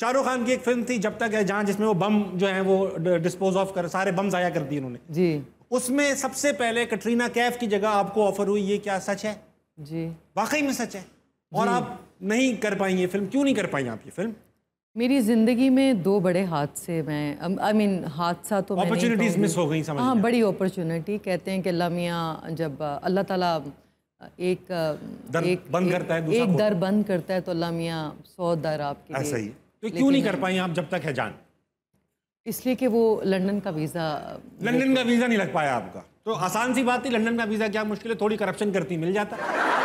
शाहरुख खान की एक फिल्म थी जब तक है जहाँ जिसमें वो बम जो है वो डिस्पोज ऑफ कर सारे बम जाया कर दिए उन्होंने जी उसमें सबसे पहले कटरीना कैफ की जगह आपको ऑफर हुई ये क्या सच है जी वाकई में सच है और आप नहीं कर पाई ये फिल्म क्यों नहीं कर पाई आप ये फिल्म मेरी ज़िंदगी में दो बड़े हादसे मैं आई मीन हादसा तो अपॉर्चुनिटीज़ मिस हो गई समझ हाँ बड़ी अपॉर्चुनिटी कहते हैं कि लमिया जब अल्लाह ताला एक दर एक बंद करता है एक दर बंद करता है तो लमिया सौ दर आपके ऐसा ही तो क्यों नहीं कर पाई आप जब तक है जान इसलिए कि वो लंदन का वीज़ा लंदन का वीज़ा नहीं लग पाया आपका तो आसान सी बात थी लंदन का वीज़ा क्या मुश्किल है थोड़ी करप्शन करती मिल जाता